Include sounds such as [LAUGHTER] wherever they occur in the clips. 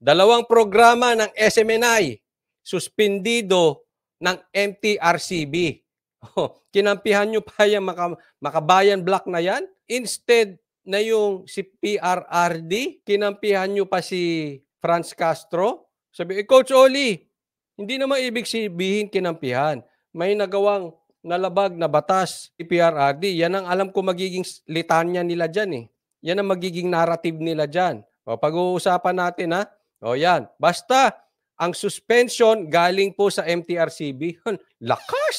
Dalawang programa ng SMNI, suspindido ng MTRCB. Oh, kinampihan nyo pa yung maka, makabayan block na yan. Instead na yung si PRRD, kinampihan nyo pa si Franz Castro. Sabi, eh, Coach Oli, hindi naman ibig sabihin kinampihan. May nagawang nalabag na batas si PRRD. Yan ang alam ko magiging litanya nila dyan eh. Yan ang magiging narrative nila dyan. O, pag-uusapan natin ha. O yan. Basta, ang suspension galing po sa MTRCB. Lakas!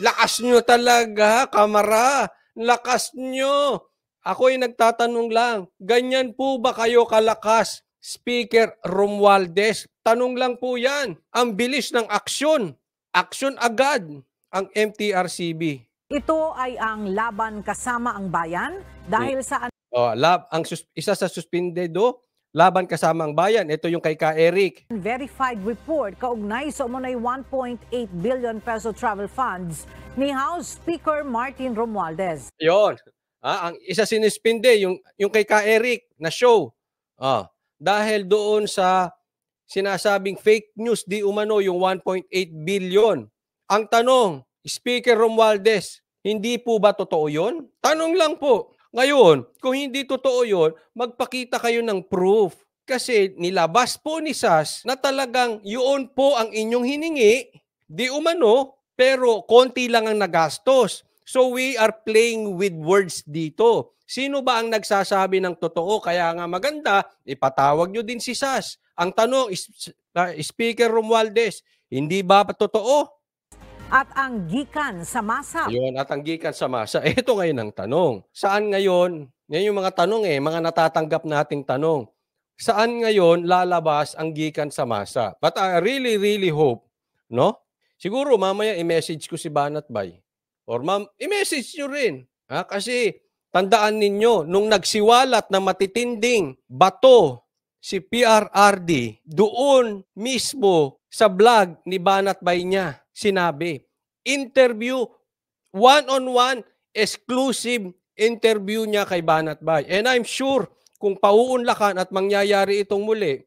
Lakas nyo talaga, kamara! Lakas nyo! Ako'y nagtatanong lang, ganyan po ba kayo kalakas? Speaker Romualdez, tanong lang po yan. Ang bilis ng aksyon. Aksyon agad ang MTRCB. Ito ay ang laban kasama ang bayan dahil sa... Oh, lab, ang sus- isa sa suspendedo Laban kasama ang Bayan. Ito yung kay Ka Eric. Verified report kaugnay sa umunay 1.8 billion peso travel funds ni House Speaker Martin Romualdez. Yon. Ah, ang isa sinispinde yung yung kay Ka Eric na show. Ah, dahil doon sa sinasabing fake news di umano yung 1.8 billion. Ang tanong, Speaker Romualdez, hindi po ba totoo yun? Tanong lang po. Ngayon, kung hindi totoo yon, magpakita kayo ng proof. Kasi nilabas po ni SAS na talagang yun po ang inyong hiningi, di umano, pero konti lang ang nagastos. So we are playing with words dito. Sino ba ang nagsasabi ng totoo? Kaya nga maganda, ipatawag nyo din si SAS. Ang tanong, is, uh, Speaker Romualdez, hindi ba totoo? at ang gikan sa masa. Yun, at ang gikan sa masa. Eh, ito ngayon ang tanong. Saan ngayon? Yan yung mga tanong eh, mga natatanggap nating tanong. Saan ngayon lalabas ang gikan sa masa? But I really, really hope, no? Siguro mamaya i-message ko si Banat Bay. Or ma'am, i-message nyo rin. Ha? Kasi tandaan ninyo, nung nagsiwalat na matitinding bato si PRRD doon mismo sa vlog ni Banat Bay niya sinabi. Interview, one-on-one, exclusive interview niya kay Banat Bay. And I'm sure kung pauunlakan at mangyayari itong muli,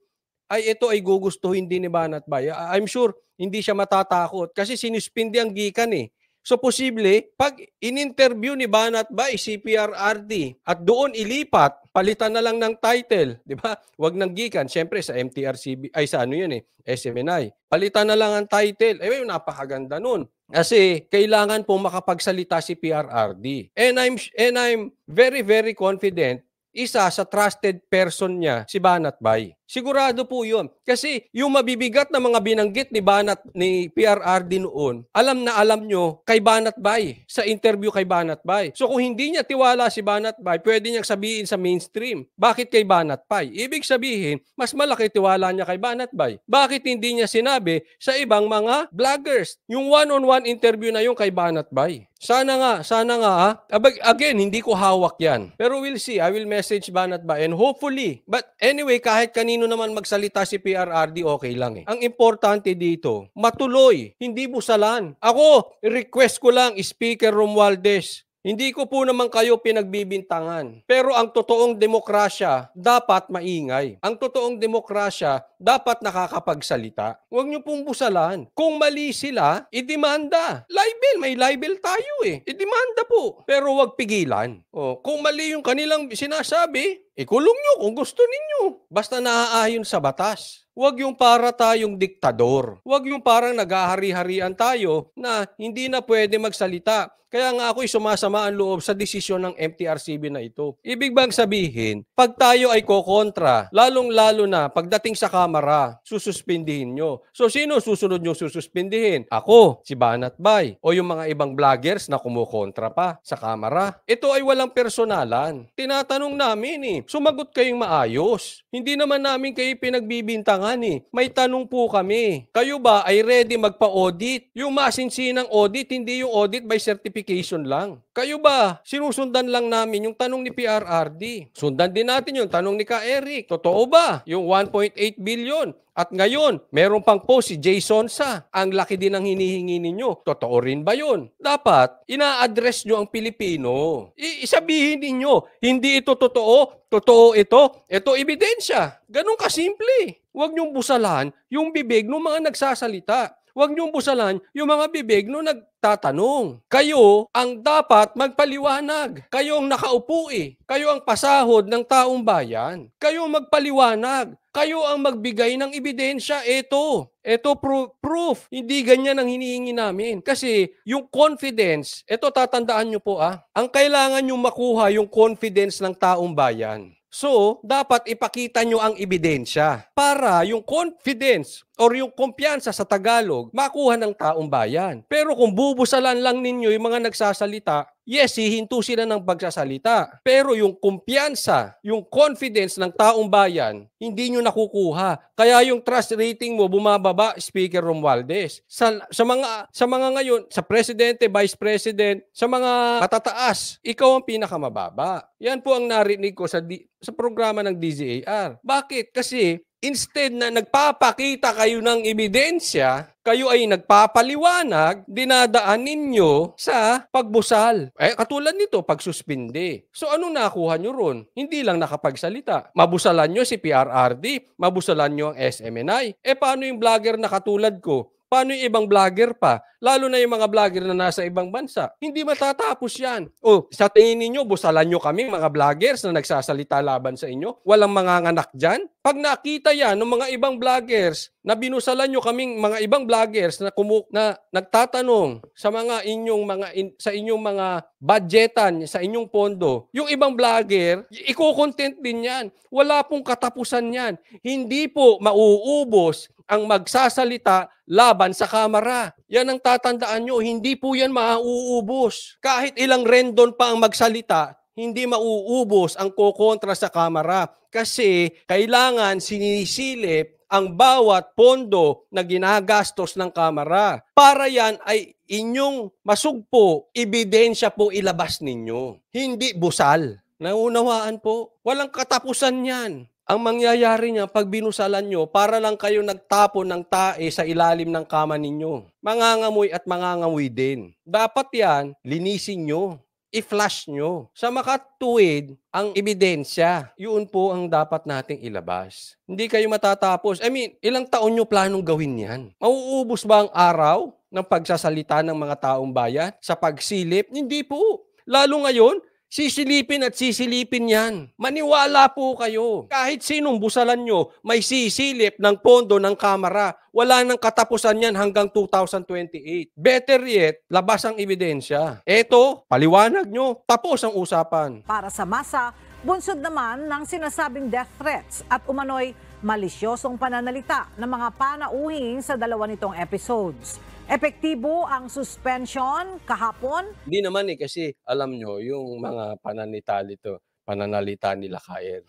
ay ito ay gugustuhin din ni Banat Bay. I'm sure hindi siya matatakot kasi sinispindi ang gikan eh. So posible, pag in-interview ni Banat Bay, CPRRT, at doon ilipat, palitan na lang ng title, di ba? Huwag nang gikan, syempre sa MTRCB, ay sa ano yun eh, SMNI. Palitan na lang ang title. Eh, napakaganda nun. Kasi kailangan po makapagsalita si PRRD. And I'm, and I'm very, very confident isa sa trusted person niya, si Banat Bay. Sigurado po yun. Kasi yung mabibigat na mga binanggit ni Banat, ni PRR din noon, alam na alam nyo kay Banat Bay, sa interview kay Banat Bay. So kung hindi niya tiwala si Banat Bay, pwede niyang sabihin sa mainstream, bakit kay Banat Bay? Ibig sabihin, mas malaki tiwala niya kay Banat Bay. Bakit hindi niya sinabi sa ibang mga bloggers? Yung one-on-one interview na yung kay Banat Bay. Sana nga, sana nga ha. Ah. Again, hindi ko hawak yan. Pero we'll see. I will message Banat Bay and hopefully. But anyway, kahit kanino sino naman magsalita si PRRD, okay lang eh. Ang importante dito, matuloy, hindi busalan. Ako, request ko lang, Speaker Romualdez, hindi ko po naman kayo pinagbibintangan. Pero ang totoong demokrasya dapat maingay. Ang totoong demokrasya dapat nakakapagsalita. Huwag niyo pong busalan. Kung mali sila, idemanda. Libel, may libel tayo eh. Idemanda po. Pero huwag pigilan. O, oh, kung mali yung kanilang sinasabi, Ikulong nyo kung gusto ninyo. Basta naaayon sa batas. Huwag yung para tayong diktador. Huwag yung parang nagahari-harian tayo na hindi na pwede magsalita. Kaya nga ako'y sumasama ang loob sa desisyon ng MTRCB na ito. Ibig bang sabihin, pag tayo ay kokontra, lalong-lalo na pagdating sa kamera, sususpindihin nyo. So sino susunod nyo sususpindihin? Ako, si Banat Bay, o yung mga ibang vloggers na kumukontra pa sa kamera. Ito ay walang personalan. Tinatanong namin eh, Sumagot kayong maayos. Hindi naman namin kayo pinagbibintangan eh. May tanong po kami. Kayo ba ay ready magpa-audit? Yung masinsinang audit, hindi yung audit by certification lang. Kayo ba, sinusundan lang namin yung tanong ni PRRD. Sundan din natin yung tanong ni Ka Eric. Totoo ba yung 1.8 billion? At ngayon, meron pang post si Jason Sa. Ang laki din ang hinihingi ninyo. Totoo rin ba yun? Dapat, ina-address nyo ang Pilipino. I- isabihin ninyo, hindi ito totoo, totoo ito, ito ebidensya. Ganun kasimple. Huwag nyong busalan yung bibig ng mga nagsasalita. Huwag niyong busalan yung mga bibig no nagtatanong. Kayo ang dapat magpaliwanag. Kayo ang nakaupo eh. Kayo ang pasahod ng taong bayan. Kayo ang magpaliwanag. Kayo ang magbigay ng ebidensya. Ito, ito pro- proof. Hindi ganyan ang hinihingi namin. Kasi yung confidence, ito tatandaan niyo po ah. Ang kailangan nyo makuha yung confidence ng taong bayan. So, dapat ipakita nyo ang ebidensya para yung confidence or yung kumpiyansa sa Tagalog makuha ng taong bayan. Pero kung bubusalan lang ninyo yung mga nagsasalita, yes, hihinto sila ng pagsasalita. Pero yung kumpiyansa, yung confidence ng taong bayan, hindi nyo nakukuha. Kaya yung trust rating mo bumababa, Speaker Romualdez. Sa, sa, mga, sa mga ngayon, sa presidente, vice president, sa mga matataas, ikaw ang pinakamababa. Yan po ang narinig ko sa, di, sa programa ng DZAR. Bakit? Kasi Instead na nagpapakita kayo ng ebidensya, kayo ay nagpapaliwanag, dinadaan ninyo sa pagbusal. Eh, katulad nito, pagsuspindi. So ano nakuha nyo ron? Hindi lang nakapagsalita. Mabusalan nyo si PRRD, mabusalan nyo ang SMNI. Eh paano yung vlogger na katulad ko? Paano yung ibang vlogger pa? lalo na yung mga vlogger na nasa ibang bansa. Hindi matatapos yan. O, oh, sa tingin ninyo, busalan nyo kami mga vloggers na nagsasalita laban sa inyo? Walang mga nganak dyan? Pag nakita yan ng mga ibang vloggers na binusalan nyo kaming mga ibang vloggers na, kumuk na nagtatanong sa mga inyong mga in- sa inyong mga budgetan, sa inyong pondo, yung ibang vlogger, iko-content din yan. Wala pong katapusan yan. Hindi po mauubos ang magsasalita laban sa kamera. Yan ang tatandaan nyo, hindi po yan mauubos. Kahit ilang rendon pa ang magsalita, hindi mauubos ang kokontra sa kamera kasi kailangan sinisilip ang bawat pondo na ginagastos ng kamera. Para yan ay inyong masugpo, ebidensya po ilabas ninyo. Hindi busal. Naunawaan po. Walang katapusan yan. Ang mangyayari niya pag binusalan nyo, para lang kayo nagtapon ng tae sa ilalim ng kama ninyo. Mangangamoy at mangangamoy din. Dapat yan, linisin nyo i-flash nyo. Sa makatuwid, ang ebidensya, yun po ang dapat nating ilabas. Hindi kayo matatapos. I mean, ilang taon nyo planong gawin yan? Mauubos ba ang araw ng pagsasalita ng mga taong bayan sa pagsilip? Hindi po. Lalo ngayon, Sisilipin at sisilipin yan. Maniwala po kayo. Kahit sinong busalan nyo, may sisilip ng pondo ng kamera. Wala nang katapusan yan hanggang 2028. Better yet, labas ang ebidensya. Eto, paliwanag nyo, tapos ang usapan. Para sa masa, bunsod naman ng sinasabing death threats at umano'y malisyosong pananalita ng mga panauhin sa dalawa nitong episodes. Epektibo ang suspension kahapon? Hindi naman eh kasi alam nyo yung mga pananalita nito, pananalita nila Kaer.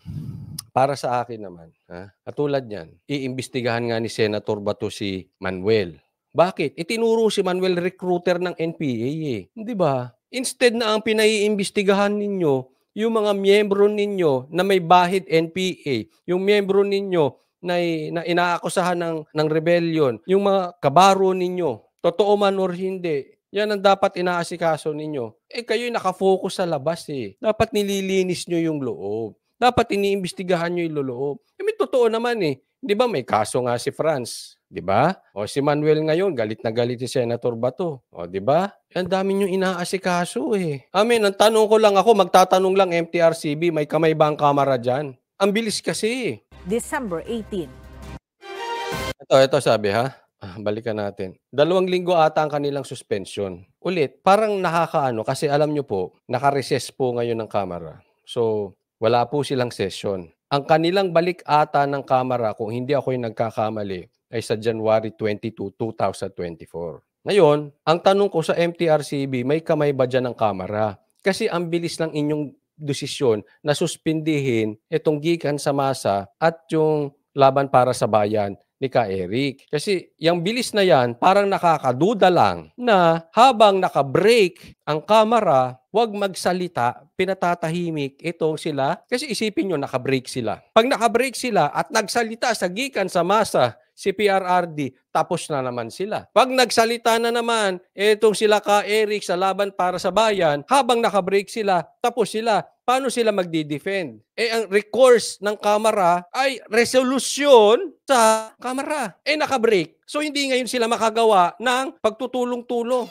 Para sa akin naman, ha? katulad niyan, iimbestigahan nga ni Senator Bato si Manuel. Bakit? Itinuro eh, si Manuel recruiter ng NPA eh. Hindi ba? Instead na ang pinaiimbestigahan ninyo, yung mga miyembro ninyo na may bahid NPA, yung miyembro ninyo na, na inaakusahan ng, ng rebellion, yung mga kabaro ninyo, totoo man or hindi, yan ang dapat inaasikaso ninyo. Eh kayo'y nakafocus sa labas eh. Dapat nililinis nyo yung loob. Dapat iniimbestigahan nyo yung loob. Eh, may totoo naman eh. Di ba may kaso nga si France? 'di ba? O si Manuel ngayon, galit na galit si Senator Bato. O 'di ba? Ang dami niyo inaasikaso eh. Amin, ang tanong ko lang ako, magtatanong lang MTRCB, may kamay ba ang kamera diyan? Ang bilis kasi. Eh. December 18. Ito, ito sabi ha. Ah, balikan natin. Dalawang linggo ata ang kanilang suspension. Ulit, parang nakakaano kasi alam nyo po, nakareses po ngayon ng kamera. So, wala po silang session. Ang kanilang balik ata ng kamera, kung hindi ako yung nagkakamali, ay sa January 22, 2024. Ngayon, ang tanong ko sa MTRCB, may kamay ba dyan ng kamera? Kasi ang bilis ng inyong desisyon na suspindihin itong gikan sa masa at yung laban para sa bayan ni Ka Eric. Kasi yung bilis na yan, parang nakakaduda lang na habang nakabreak ang kamera, wag magsalita, pinatatahimik itong sila. Kasi isipin nyo, nakabreak sila. Pag nakabreak sila at nagsalita sa gikan sa masa si PRRD, tapos na naman sila. Pag nagsalita na naman, etong sila ka Eric sa laban para sa bayan, habang nakabreak sila, tapos sila. Paano sila magdi-defend? Eh, ang recourse ng Kamara ay resolusyon sa Kamara. Eh, nakabreak. So, hindi ngayon sila makagawa ng pagtutulong-tulong.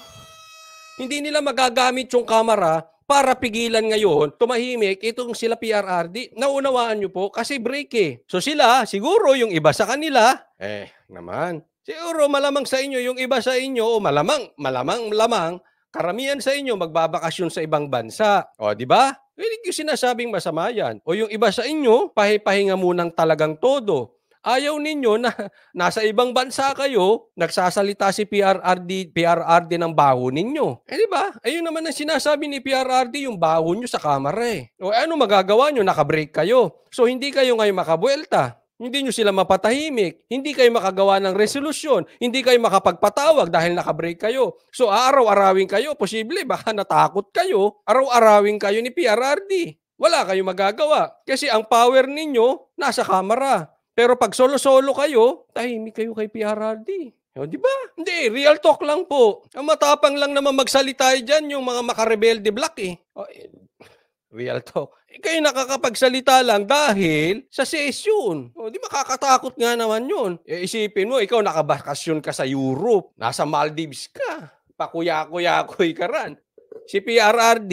Hindi nila magagamit yung kamera para pigilan ngayon, tumahimik itong sila PRRD. Naunawaan nyo po kasi break eh. So sila, siguro yung iba sa kanila, eh naman, siguro malamang sa inyo, yung iba sa inyo, o malamang, malamang, malamang, karamihan sa inyo magbabakasyon sa ibang bansa. O, di ba? Hindi ko sinasabing masama yan. O yung iba sa inyo, pahipahinga munang talagang todo. Ayaw ninyo na [LAUGHS] nasa ibang bansa kayo, nagsasalita si PRRD, PRRD ng baho ninyo. Eh di ba? Ayun naman ang sinasabi ni PRRD, yung baho nyo sa kamara eh. O eh, ano magagawa nyo? Nakabreak kayo. So hindi kayo ngayon makabuelta. Hindi nyo sila mapatahimik. Hindi kayo makagawa ng resolusyon. Hindi kayo makapagpatawag dahil nakabreak kayo. So araw-arawin kayo. Posible, baka natakot kayo. Araw-arawin kayo ni PRRD. Wala kayong magagawa. Kasi ang power ninyo nasa kamera. Pero pag solo-solo kayo, tahimik kayo kay PRRD. O, di ba? Hindi, real talk lang po. Ang matapang lang naman magsalita dyan yung mga makarebelde black eh. O, eh, real talk. Eh, kayo nakakapagsalita lang dahil sa session. O, di makakatakot nga naman yun. E, isipin mo, ikaw nakabakasyon ka sa Europe, nasa Maldives ka, pakuya-kuya-kuy ka ran. Si PRRD,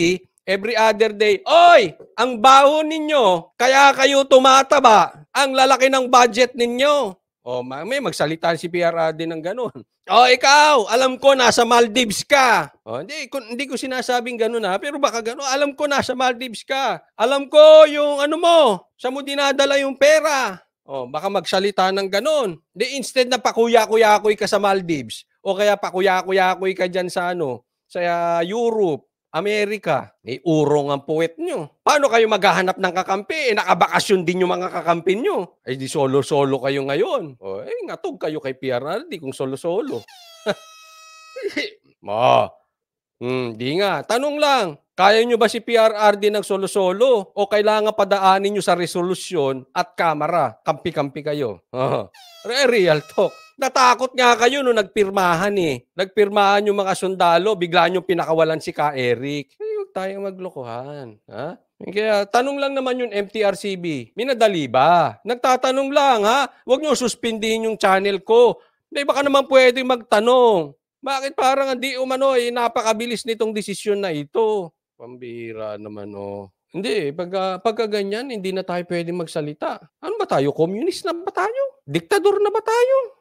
every other day, Oy! Ang baho ninyo, kaya kayo tumataba. Ang lalaki ng budget ninyo. O, oh, may magsalita si PRA din ng ganun. O, oh, ikaw, alam ko nasa Maldives ka. Oh, hindi, hindi ko sinasabing ganun ha, pero baka ganun. Alam ko nasa Maldives ka. Alam ko yung ano mo, sa mo dinadala yung pera. O, oh, baka magsalita ng ganun. Di, instead na pakuya-kuya-kuy ka sa Maldives, o kaya pakuya-kuya-kuy ka dyan sa ano, sa uh, Europe, Amerika, eh urong ang puwet nyo. Paano kayo maghahanap ng kakampi? Eh nakabakasyon din yung mga kakampi nyo. Eh di solo-solo kayo ngayon. O, oh, eh ngatog kayo kay PRRD kung solo-solo. [LAUGHS] Ma, hmm, di nga. Tanong lang, kaya nyo ba si PRRD ng solo-solo? O kailangan padaanin nyo sa resolusyon at kamera? Kampi-kampi kayo. Uh, [LAUGHS] real talk. Natakot nga kayo nung nagpirmahan eh. Nagpirmahan yung mga sundalo, bigla nyo pinakawalan si Ka Eric. Ay, huwag tayong maglokohan. Ha? Kaya tanong lang naman yung MTRCB, minadali ba? Nagtatanong lang ha, huwag nyo suspindihin yung channel ko. Hindi, baka naman pwede magtanong. Bakit parang hindi umano, eh, napakabilis nitong desisyon na ito. Pambira naman oh. Hindi, eh, pag, uh, pagka ganyan, hindi na tayo pwede magsalita. Ano ba tayo? Communist na ba tayo? Diktador na ba tayo?